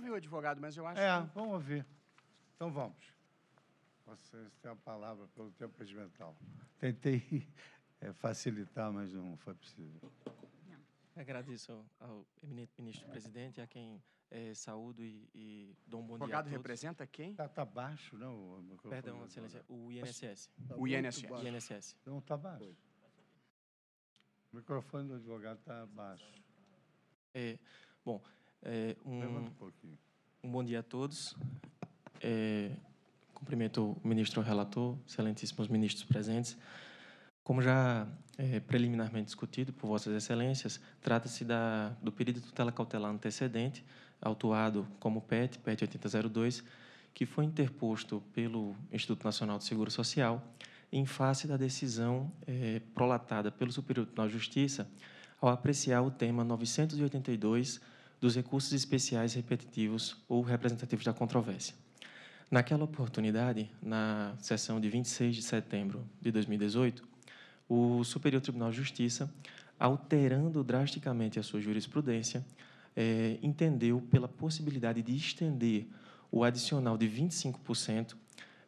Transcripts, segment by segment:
ouvir o advogado, mas eu acho É, que... vamos ouvir. Então vamos. Vocês têm a palavra pelo tempo regimental. Tentei é, facilitar, mas não foi possível. Agradeço ao, eminente ministro presidente, a quem é, saúdo e, e dou um bom dia. O representa quem? Está tá baixo, não? O Perdão, excelência, o INSS. Tá o INSS. o INSS. Não está baixo. Foi. Então tá o microfone do advogado está baixo. É, bom, é, um, um, bom dia a todos. É, cumprimento o ministro relator, excelentíssimos ministros presentes. Como já é, preliminarmente discutido por Vossas Excelências, trata-se do pedido de tutela cautelar antecedente, autuado como PET, PET 8002, que foi interposto pelo Instituto Nacional de Seguro Social em face da decisão é, prolatada pelo Superior Tribunal de Justiça ao apreciar o tema 982 dos recursos especiais repetitivos ou representativos da controvérsia. Naquela oportunidade, na sessão de 26 de setembro de 2018, o Superior Tribunal de Justiça, alterando drasticamente a sua jurisprudência, é, entendeu pela possibilidade de estender o adicional de 25%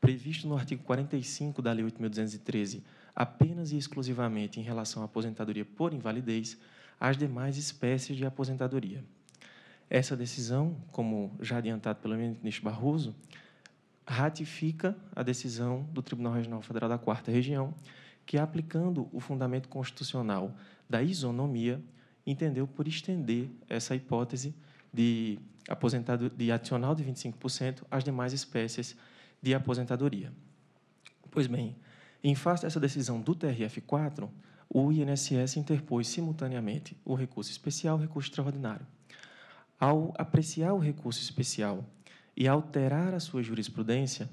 previsto no artigo 45 da Lei 8.213 apenas e exclusivamente em relação à aposentadoria por invalidez às demais espécies de aposentadoria. Essa decisão, como já adiantado pelo ministro Barroso, ratifica a decisão do Tribunal Regional Federal da Quarta Região, que, aplicando o fundamento constitucional da isonomia, entendeu por estender essa hipótese de aposentado de adicional de 25% às demais espécies de aposentadoria. Pois bem, em face dessa decisão do TRF4, o INSS interpôs simultaneamente o recurso especial e o recurso extraordinário ao apreciar o recurso especial e alterar a sua jurisprudência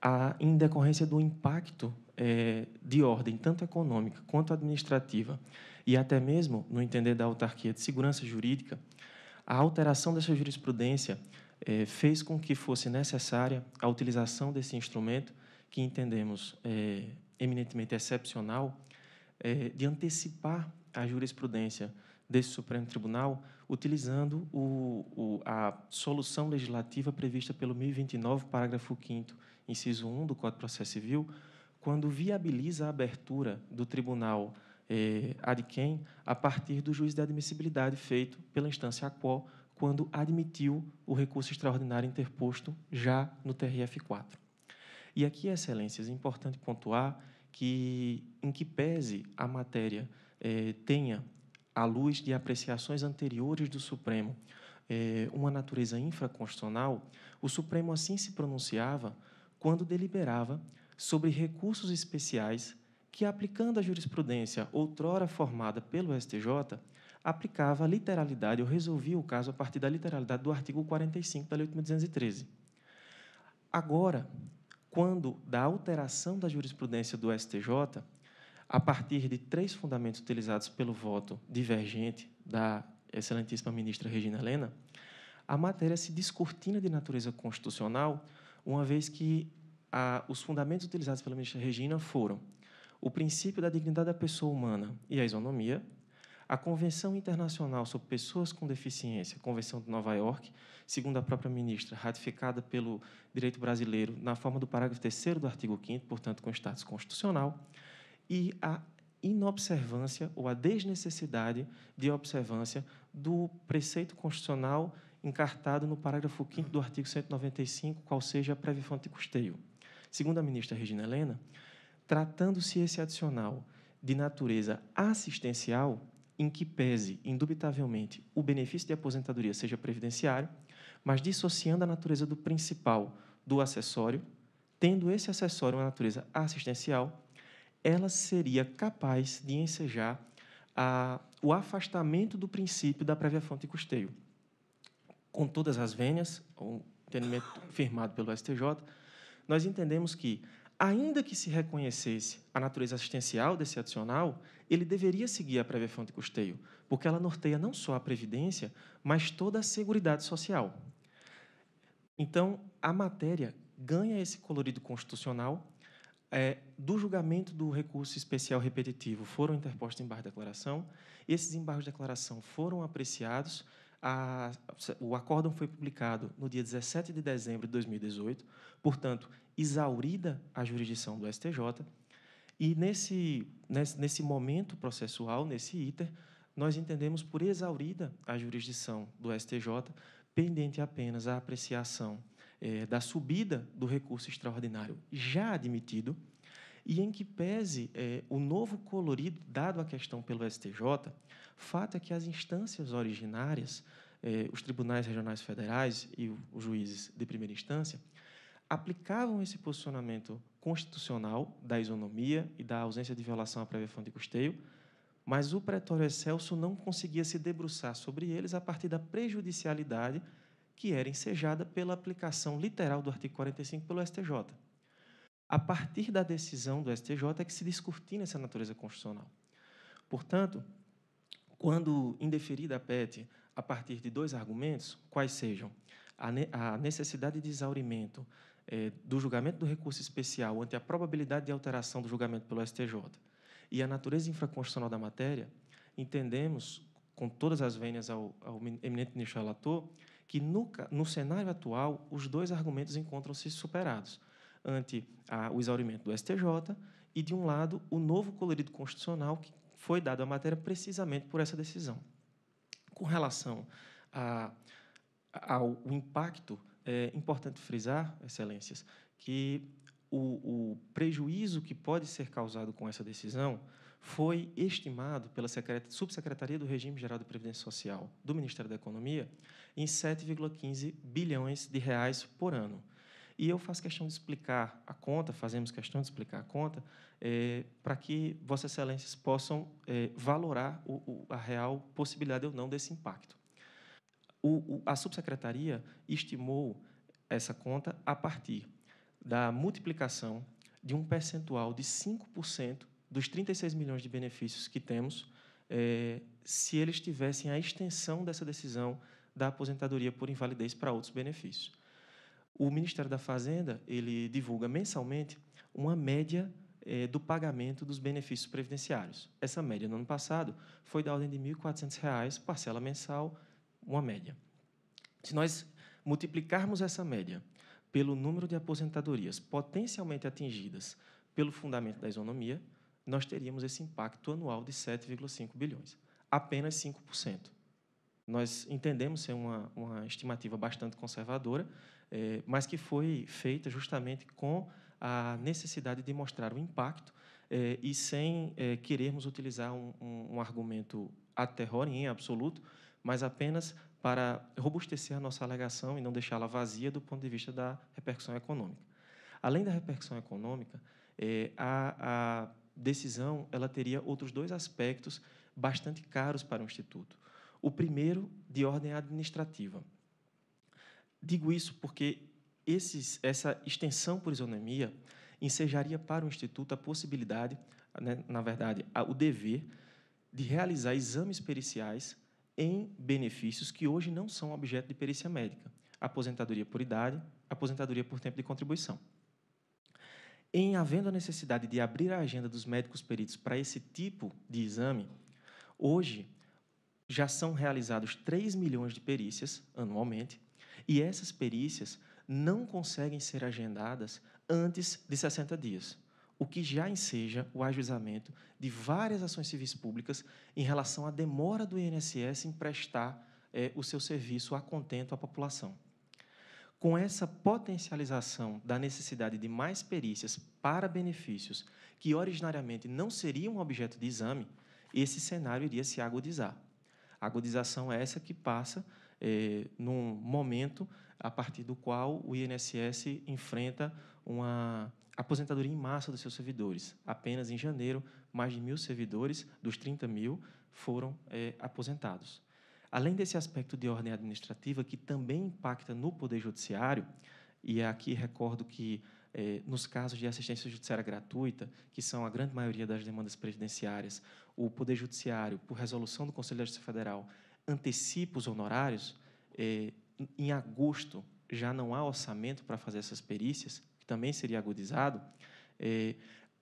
a, em decorrência do impacto é, de ordem tanto econômica quanto administrativa e até mesmo, no entender da autarquia de segurança jurídica, a alteração dessa jurisprudência é, fez com que fosse necessária a utilização desse instrumento que entendemos é, eminentemente excepcional é, de antecipar a jurisprudência desse Supremo Tribunal utilizando o, o, a solução legislativa prevista pelo 1029, parágrafo 5 inciso 1 do Código de Processo Civil, quando viabiliza a abertura do tribunal eh, ad quem a partir do juiz de admissibilidade feito pela instância a qual quando admitiu o recurso extraordinário interposto já no TRF4. E aqui, excelências, é importante pontuar que, em que pese a matéria eh, tenha à luz de apreciações anteriores do Supremo, é, uma natureza infraconstitucional, o Supremo assim se pronunciava quando deliberava sobre recursos especiais que, aplicando a jurisprudência outrora formada pelo STJ, aplicava a literalidade, ou resolvia o caso a partir da literalidade do artigo 45 da Lei 8.213. Agora, quando da alteração da jurisprudência do STJ, a partir de três fundamentos utilizados pelo voto divergente da excelentíssima ministra Regina Helena, a matéria se descortina de natureza constitucional, uma vez que a, os fundamentos utilizados pela ministra Regina foram o princípio da dignidade da pessoa humana e a isonomia, a Convenção Internacional sobre Pessoas com Deficiência, Convenção de Nova York, segundo a própria ministra, ratificada pelo direito brasileiro na forma do parágrafo 3 do artigo 5 portanto, com status constitucional, e a inobservância ou a desnecessidade de observância do preceito constitucional encartado no parágrafo 5 do artigo 195, qual seja a prévia fonte de custeio. Segundo a ministra Regina Helena, tratando-se esse adicional de natureza assistencial, em que pese, indubitavelmente, o benefício de aposentadoria seja previdenciário, mas dissociando a natureza do principal do acessório, tendo esse acessório uma natureza assistencial, ela seria capaz de ensejar a, o afastamento do princípio da prévia fonte de custeio. Com todas as vênias, o entendimento firmado pelo STJ, nós entendemos que, ainda que se reconhecesse a natureza assistencial desse adicional, ele deveria seguir a prévia fonte de custeio, porque ela norteia não só a previdência, mas toda a seguridade social. Então, a matéria ganha esse colorido constitucional é, do julgamento do recurso especial repetitivo foram interpostos embargos de declaração. Esses embargos de declaração foram apreciados. A, o acórdão foi publicado no dia 17 de dezembro de 2018, portanto, exaurida a jurisdição do STJ. E nesse, nesse, nesse momento processual, nesse ITER, nós entendemos por exaurida a jurisdição do STJ, pendente apenas a apreciação é, da subida do recurso extraordinário já admitido, e em que pese é, o novo colorido dado à questão pelo STJ, fato é que as instâncias originárias, é, os tribunais regionais federais e os juízes de primeira instância, aplicavam esse posicionamento constitucional da isonomia e da ausência de violação à prévia fonte de custeio, mas o pretório excelso não conseguia se debruçar sobre eles a partir da prejudicialidade que era ensejada pela aplicação literal do artigo 45 pelo STJ. A partir da decisão do STJ é que se descortina essa natureza constitucional. Portanto, quando indeferida a PET a partir de dois argumentos, quais sejam a necessidade de exaurimento é, do julgamento do recurso especial ante a probabilidade de alteração do julgamento pelo STJ e a natureza infraconstitucional da matéria, entendemos, com todas as vênias ao, ao eminente ministro relator, que no, no cenário atual os dois argumentos encontram-se superados ante a, o exaurimento do STJ e, de um lado, o novo colorido constitucional que foi dado à matéria precisamente por essa decisão. Com relação a, ao impacto, é importante frisar, Excelências, que o, o prejuízo que pode ser causado com essa decisão foi estimado pela Subsecretaria do Regime Geral de Previdência Social do Ministério da Economia em 7,15 bilhões de reais por ano. E eu faço questão de explicar a conta, fazemos questão de explicar a conta, é, para que Vossas Excelências possam é, valorar o, o, a real possibilidade ou não desse impacto. O, a subsecretaria estimou essa conta a partir da multiplicação de um percentual de 5% dos 36 milhões de benefícios que temos, é, se eles tivessem a extensão dessa decisão da aposentadoria por invalidez para outros benefícios. O Ministério da Fazenda ele divulga mensalmente uma média eh, do pagamento dos benefícios previdenciários. Essa média no ano passado foi da ordem de R$ 1.400, parcela mensal, uma média. Se nós multiplicarmos essa média pelo número de aposentadorias potencialmente atingidas pelo fundamento da isonomia, nós teríamos esse impacto anual de 7,5 bilhões, apenas 5% nós entendemos ser uma, uma estimativa bastante conservadora, é, mas que foi feita justamente com a necessidade de mostrar o impacto é, e sem é, querermos utilizar um, um, um argumento a em absoluto, mas apenas para robustecer a nossa alegação e não deixá-la vazia do ponto de vista da repercussão econômica. Além da repercussão econômica, é, a, a decisão ela teria outros dois aspectos bastante caros para o Instituto. O primeiro, de ordem administrativa. Digo isso porque esses, essa extensão por isonomia ensejaria para o Instituto a possibilidade, né, na verdade, o dever de realizar exames periciais em benefícios que hoje não são objeto de perícia médica: aposentadoria por idade, aposentadoria por tempo de contribuição. Em havendo a necessidade de abrir a agenda dos médicos peritos para esse tipo de exame, hoje já são realizados 3 milhões de perícias anualmente, e essas perícias não conseguem ser agendadas antes de 60 dias, o que já enseja o ajuizamento de várias ações civis públicas em relação à demora do INSS em prestar é, o seu serviço a contento à população. Com essa potencialização da necessidade de mais perícias para benefícios que originariamente não seriam objeto de exame, esse cenário iria se agudizar. Agudização é essa que passa é, num momento a partir do qual o INSS enfrenta uma aposentadoria em massa dos seus servidores. Apenas em janeiro, mais de mil servidores dos 30 mil foram é, aposentados. Além desse aspecto de ordem administrativa, que também impacta no Poder Judiciário, e é aqui recordo que é, nos casos de assistência judiciária gratuita, que são a grande maioria das demandas previdenciárias, o Poder Judiciário, por resolução do Conselho de Justiça Federal, antecipa os honorários. É, em agosto já não há orçamento para fazer essas perícias, que também seria agudizado. É,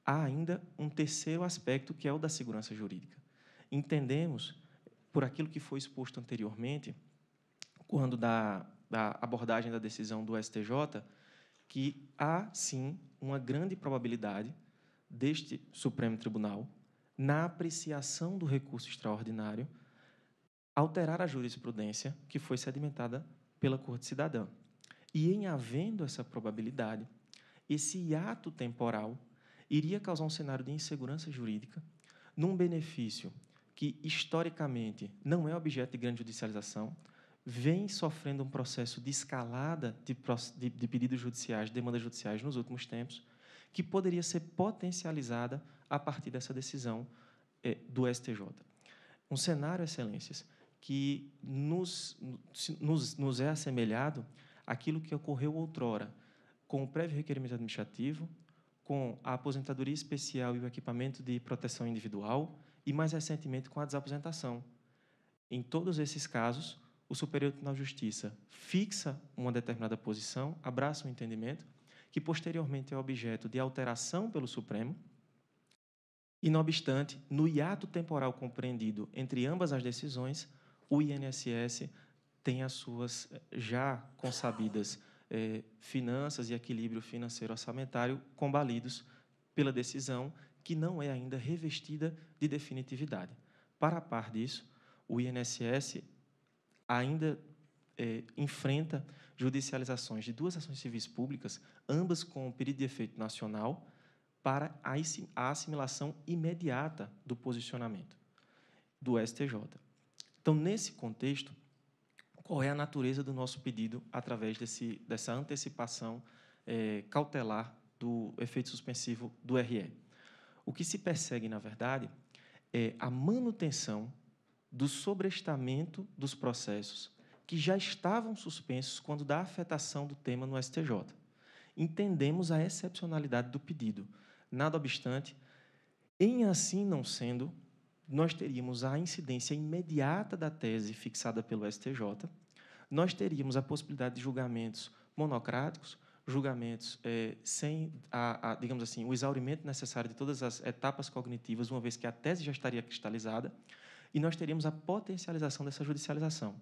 há ainda um terceiro aspecto, que é o da segurança jurídica. Entendemos, por aquilo que foi exposto anteriormente, quando da, da abordagem da decisão do STJ, que há sim uma grande probabilidade deste Supremo Tribunal, na apreciação do recurso extraordinário, alterar a jurisprudência que foi sedimentada pela Corte Cidadã. E em havendo essa probabilidade, esse ato temporal iria causar um cenário de insegurança jurídica num benefício que historicamente não é objeto de grande judicialização, vem sofrendo um processo de escalada de, de, de pedidos judiciais, demandas judiciais nos últimos tempos, que poderia ser potencializada a partir dessa decisão eh, do STJ. Um cenário, excelências, que nos, nos, nos é assemelhado àquilo que ocorreu outrora com o prévio requerimento administrativo, com a aposentadoria especial e o equipamento de proteção individual, e mais recentemente com a desaposentação. Em todos esses casos, o Superior Tribunal de Justiça fixa uma determinada posição, abraça um entendimento, que posteriormente é objeto de alteração pelo Supremo, e, não obstante, no hiato temporal compreendido entre ambas as decisões, o INSS tem as suas eh, já consabidas eh, finanças e equilíbrio financeiro orçamentário combalidos pela decisão que não é ainda revestida de definitividade. Para par disso, o INSS ainda é, enfrenta judicializações de duas ações civis públicas, ambas com período de efeito nacional, para a assimilação imediata do posicionamento do STJ. Então, nesse contexto, qual é a natureza do nosso pedido através desse, dessa antecipação é, cautelar do efeito suspensivo do RE? O que se persegue, na verdade, é a manutenção do sobrestamento dos processos que já estavam suspensos quando da afetação do tema no STJ. Entendemos a excepcionalidade do pedido. Nada obstante, em assim não sendo, nós teríamos a incidência imediata da tese fixada pelo STJ, nós teríamos a possibilidade de julgamentos monocráticos, julgamentos eh, sem, a, a, digamos assim, o exaurimento necessário de todas as etapas cognitivas, uma vez que a tese já estaria cristalizada e nós teríamos a potencialização dessa judicialização.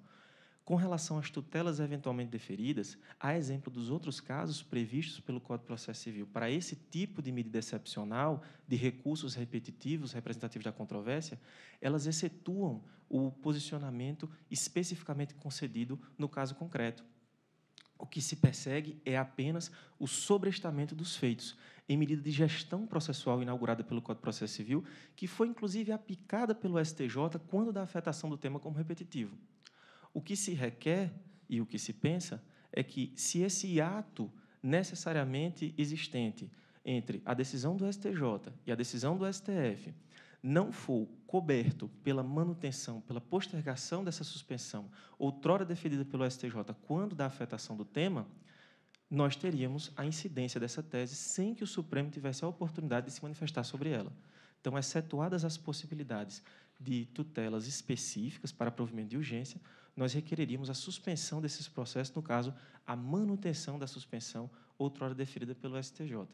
Com relação às tutelas eventualmente deferidas, a exemplo dos outros casos previstos pelo Código de Processo Civil para esse tipo de medida excepcional, de recursos repetitivos representativos da controvérsia, elas excetuam o posicionamento especificamente concedido no caso concreto o que se persegue é apenas o sobrestamento dos feitos, em medida de gestão processual inaugurada pelo Código de Processo Civil, que foi inclusive aplicada pelo STJ quando da afetação do tema como repetitivo. O que se requer e o que se pensa é que, se esse ato necessariamente existente entre a decisão do STJ e a decisão do STF não for coberto pela manutenção, pela postergação dessa suspensão, outrora deferida pelo STJ, quando da afetação do tema, nós teríamos a incidência dessa tese sem que o Supremo tivesse a oportunidade de se manifestar sobre ela. Então, excetuadas as possibilidades de tutelas específicas para provimento de urgência, nós requereríamos a suspensão desses processos, no caso, a manutenção da suspensão outrora deferida pelo STJ.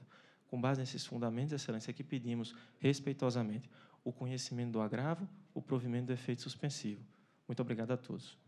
Com base nesses fundamentos, Excelência, que pedimos respeitosamente o conhecimento do agravo, o provimento do efeito suspensivo. Muito obrigado a todos.